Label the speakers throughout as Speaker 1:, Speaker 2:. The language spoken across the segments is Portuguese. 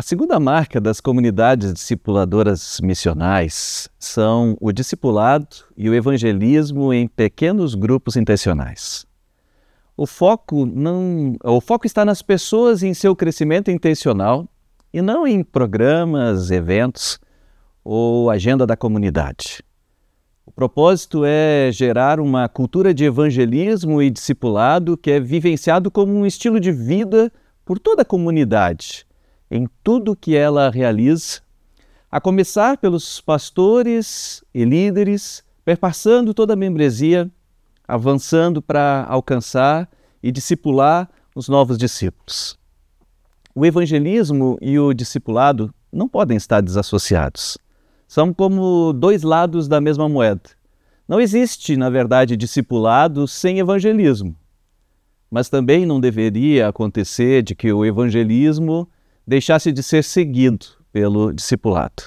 Speaker 1: A segunda marca das comunidades discipuladoras missionais são o discipulado e o evangelismo em pequenos grupos intencionais. O foco, não, o foco está nas pessoas e em seu crescimento intencional e não em programas, eventos ou agenda da comunidade. O propósito é gerar uma cultura de evangelismo e discipulado que é vivenciado como um estilo de vida por toda a comunidade em tudo que ela realiza, a começar pelos pastores e líderes, perpassando toda a membresia, avançando para alcançar e discipular os novos discípulos. O evangelismo e o discipulado não podem estar desassociados. São como dois lados da mesma moeda. Não existe, na verdade, discipulado sem evangelismo. Mas também não deveria acontecer de que o evangelismo deixasse de ser seguido pelo discipulado.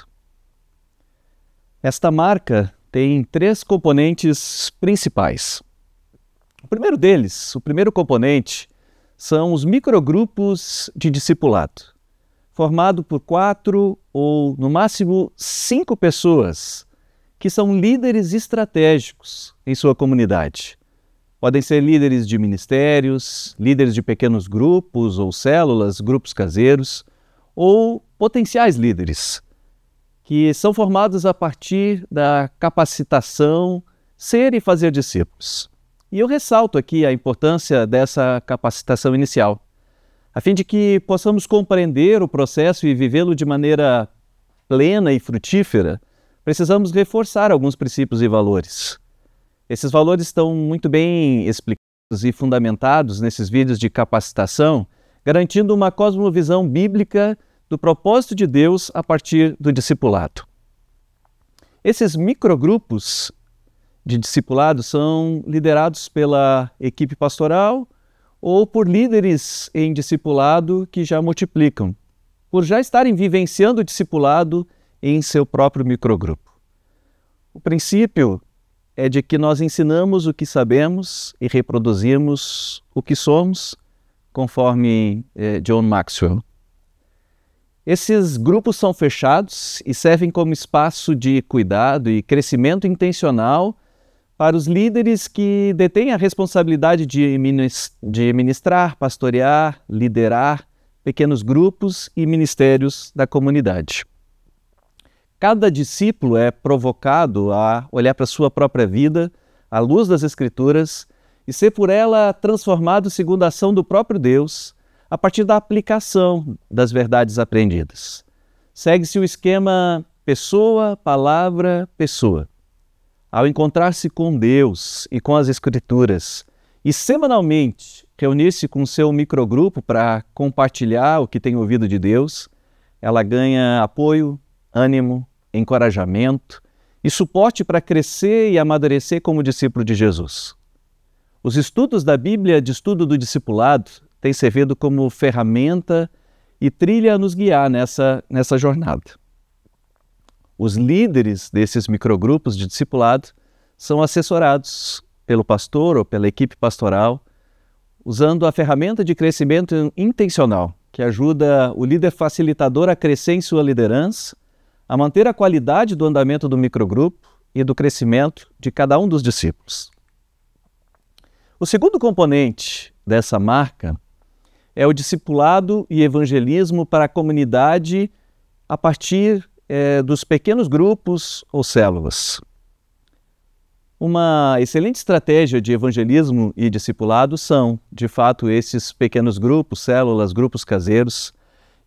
Speaker 1: Esta marca tem três componentes principais. O primeiro deles, o primeiro componente, são os microgrupos de discipulado, formado por quatro ou, no máximo, cinco pessoas que são líderes estratégicos em sua comunidade Podem ser líderes de ministérios, líderes de pequenos grupos ou células, grupos caseiros, ou potenciais líderes, que são formados a partir da capacitação ser e fazer discípulos. E eu ressalto aqui a importância dessa capacitação inicial, a fim de que possamos compreender o processo e vivê-lo de maneira plena e frutífera, precisamos reforçar alguns princípios e valores. Esses valores estão muito bem explicados e fundamentados nesses vídeos de capacitação, garantindo uma cosmovisão bíblica do propósito de Deus a partir do discipulado. Esses microgrupos de discipulado são liderados pela equipe pastoral ou por líderes em discipulado que já multiplicam, por já estarem vivenciando o discipulado em seu próprio microgrupo. O princípio é de que nós ensinamos o que sabemos e reproduzimos o que somos, conforme é, John Maxwell. Esses grupos são fechados e servem como espaço de cuidado e crescimento intencional para os líderes que detêm a responsabilidade de ministrar, pastorear, liderar pequenos grupos e ministérios da comunidade. Cada discípulo é provocado a olhar para a sua própria vida, à luz das Escrituras, e ser por ela transformado segundo a ação do próprio Deus, a partir da aplicação das verdades aprendidas. Segue-se o esquema pessoa, palavra, pessoa. Ao encontrar-se com Deus e com as Escrituras, e semanalmente reunir-se com seu microgrupo para compartilhar o que tem ouvido de Deus, ela ganha apoio, ânimo, encorajamento e suporte para crescer e amadurecer como discípulo de Jesus. Os estudos da Bíblia de estudo do discipulado têm servido como ferramenta e trilha a nos guiar nessa, nessa jornada. Os líderes desses microgrupos de discipulado são assessorados pelo pastor ou pela equipe pastoral, usando a ferramenta de crescimento intencional, que ajuda o líder facilitador a crescer em sua liderança a manter a qualidade do andamento do microgrupo e do crescimento de cada um dos discípulos. O segundo componente dessa marca é o discipulado e evangelismo para a comunidade a partir é, dos pequenos grupos ou células. Uma excelente estratégia de evangelismo e discipulado são, de fato, esses pequenos grupos, células, grupos caseiros,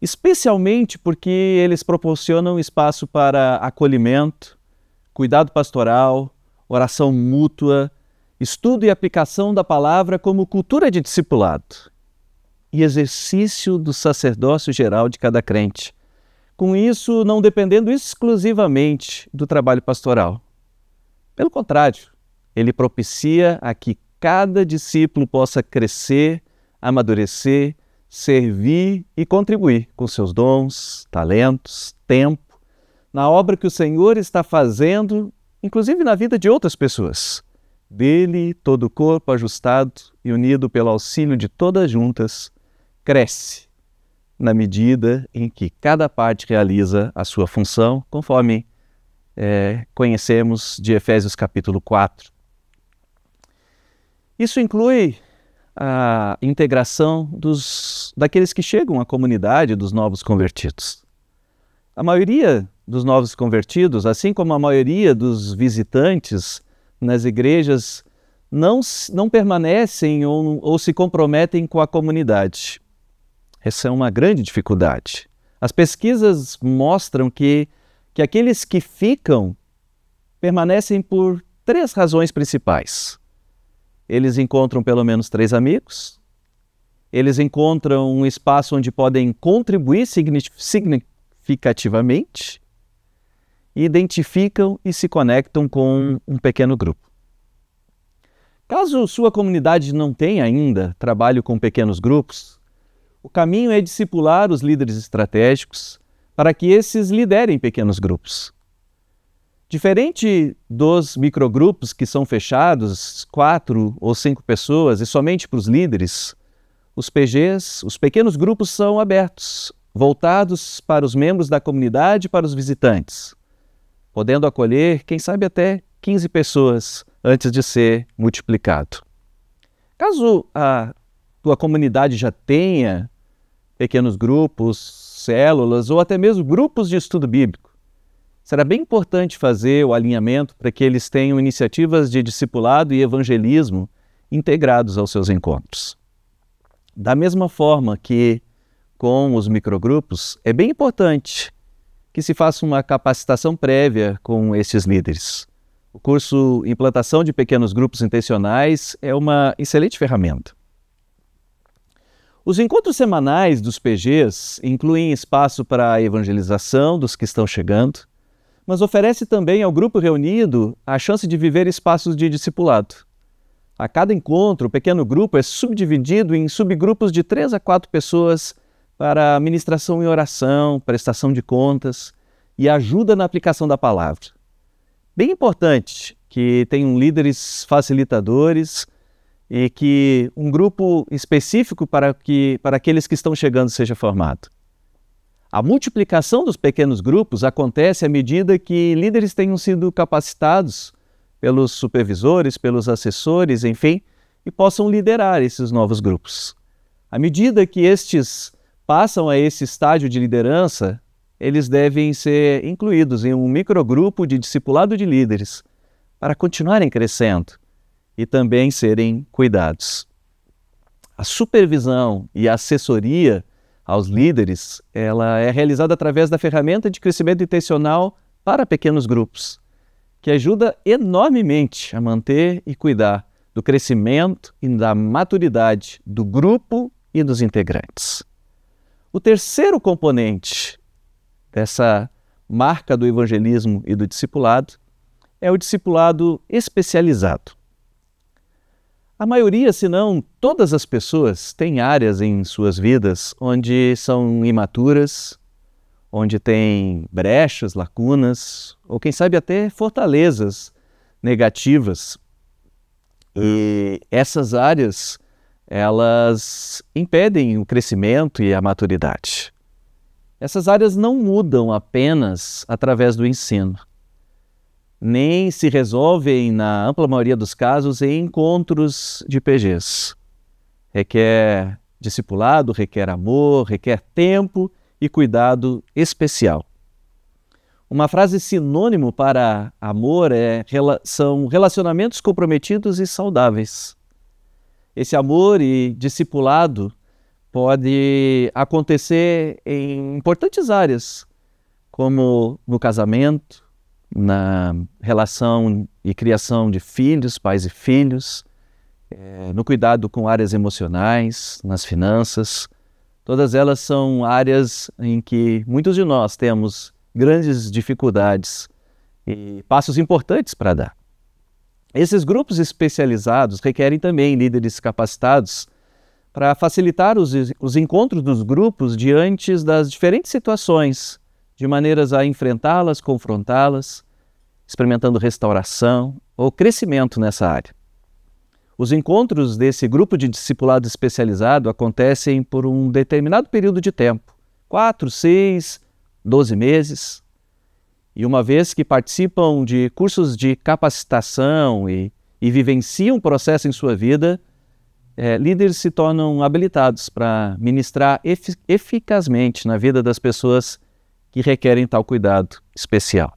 Speaker 1: especialmente porque eles proporcionam espaço para acolhimento, cuidado pastoral, oração mútua, estudo e aplicação da palavra como cultura de discipulado e exercício do sacerdócio geral de cada crente. Com isso, não dependendo exclusivamente do trabalho pastoral. Pelo contrário, ele propicia a que cada discípulo possa crescer, amadurecer servir e contribuir com seus dons, talentos, tempo, na obra que o Senhor está fazendo, inclusive na vida de outras pessoas. Dele, todo o corpo ajustado e unido pelo auxílio de todas juntas, cresce na medida em que cada parte realiza a sua função, conforme é, conhecemos de Efésios capítulo 4. Isso inclui a integração dos, daqueles que chegam à comunidade dos novos convertidos. A maioria dos novos convertidos, assim como a maioria dos visitantes nas igrejas, não, não permanecem ou, ou se comprometem com a comunidade. Essa é uma grande dificuldade. As pesquisas mostram que, que aqueles que ficam permanecem por três razões principais. Eles encontram pelo menos três amigos, eles encontram um espaço onde podem contribuir significativamente, e identificam e se conectam com um pequeno grupo. Caso sua comunidade não tenha ainda trabalho com pequenos grupos, o caminho é discipular os líderes estratégicos para que esses liderem pequenos grupos. Diferente dos microgrupos que são fechados, quatro ou cinco pessoas e somente para os líderes, os PGs, os pequenos grupos são abertos, voltados para os membros da comunidade e para os visitantes, podendo acolher, quem sabe, até 15 pessoas antes de ser multiplicado. Caso a tua comunidade já tenha pequenos grupos, células ou até mesmo grupos de estudo bíblico, será bem importante fazer o alinhamento para que eles tenham iniciativas de discipulado e evangelismo integrados aos seus encontros. Da mesma forma que com os microgrupos, é bem importante que se faça uma capacitação prévia com esses líderes. O curso Implantação de Pequenos Grupos Intencionais é uma excelente ferramenta. Os encontros semanais dos PGs incluem espaço para a evangelização dos que estão chegando, mas oferece também ao grupo reunido a chance de viver espaços de discipulado. A cada encontro, o pequeno grupo é subdividido em subgrupos de três a quatro pessoas para ministração e oração, prestação de contas e ajuda na aplicação da palavra. Bem importante que tenham líderes facilitadores e que um grupo específico para, que, para aqueles que estão chegando seja formado. A multiplicação dos pequenos grupos acontece à medida que líderes tenham sido capacitados pelos supervisores, pelos assessores, enfim, e possam liderar esses novos grupos. À medida que estes passam a esse estágio de liderança, eles devem ser incluídos em um microgrupo de discipulado de líderes para continuarem crescendo e também serem cuidados. A supervisão e a assessoria aos líderes, ela é realizada através da ferramenta de crescimento intencional para pequenos grupos, que ajuda enormemente a manter e cuidar do crescimento e da maturidade do grupo e dos integrantes. O terceiro componente dessa marca do evangelismo e do discipulado é o discipulado especializado. A maioria, se não todas as pessoas, tem áreas em suas vidas onde são imaturas, onde tem brechas, lacunas, ou quem sabe até fortalezas negativas. E essas áreas, elas impedem o crescimento e a maturidade. Essas áreas não mudam apenas através do ensino, nem se resolvem, na ampla maioria dos casos, em encontros de PGs. Requer discipulado, requer amor, requer tempo e cuidado especial. Uma frase sinônimo para amor é, são relacionamentos comprometidos e saudáveis. Esse amor e discipulado pode acontecer em importantes áreas, como no casamento, na relação e criação de filhos, pais e filhos, é, no cuidado com áreas emocionais, nas finanças. Todas elas são áreas em que muitos de nós temos grandes dificuldades e passos importantes para dar. Esses grupos especializados requerem também líderes capacitados para facilitar os, os encontros dos grupos diante das diferentes situações, de maneiras a enfrentá-las, confrontá-las experimentando restauração ou crescimento nessa área. Os encontros desse grupo de discipulado especializado acontecem por um determinado período de tempo quatro, seis, doze meses. E uma vez que participam de cursos de capacitação e, e vivenciam o processo em sua vida, é, líderes se tornam habilitados para ministrar efic eficazmente na vida das pessoas que requerem tal cuidado especial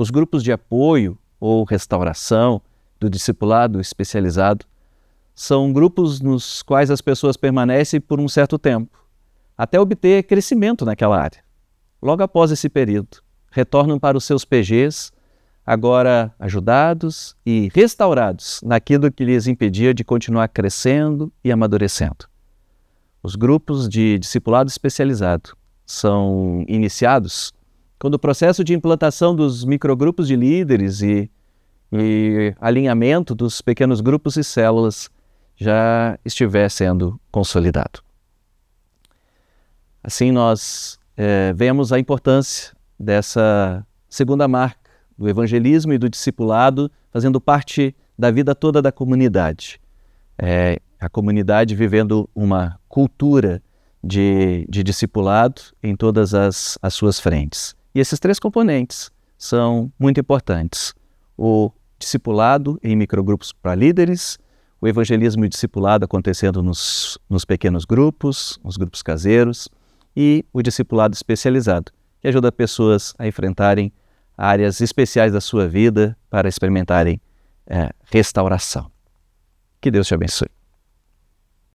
Speaker 1: os grupos de apoio ou restauração do discipulado especializado são grupos nos quais as pessoas permanecem por um certo tempo, até obter crescimento naquela área. Logo após esse período, retornam para os seus PGs, agora ajudados e restaurados naquilo que lhes impedia de continuar crescendo e amadurecendo. Os grupos de discipulado especializado são iniciados quando o processo de implantação dos microgrupos de líderes e, e alinhamento dos pequenos grupos e células já estiver sendo consolidado. Assim, nós é, vemos a importância dessa segunda marca do evangelismo e do discipulado fazendo parte da vida toda da comunidade. É, a comunidade vivendo uma cultura de, de discipulado em todas as, as suas frentes. E esses três componentes são muito importantes: o discipulado em microgrupos para líderes, o evangelismo e discipulado acontecendo nos, nos pequenos grupos, nos grupos caseiros, e o discipulado especializado, que ajuda pessoas a enfrentarem áreas especiais da sua vida para experimentarem é, restauração. Que Deus te abençoe.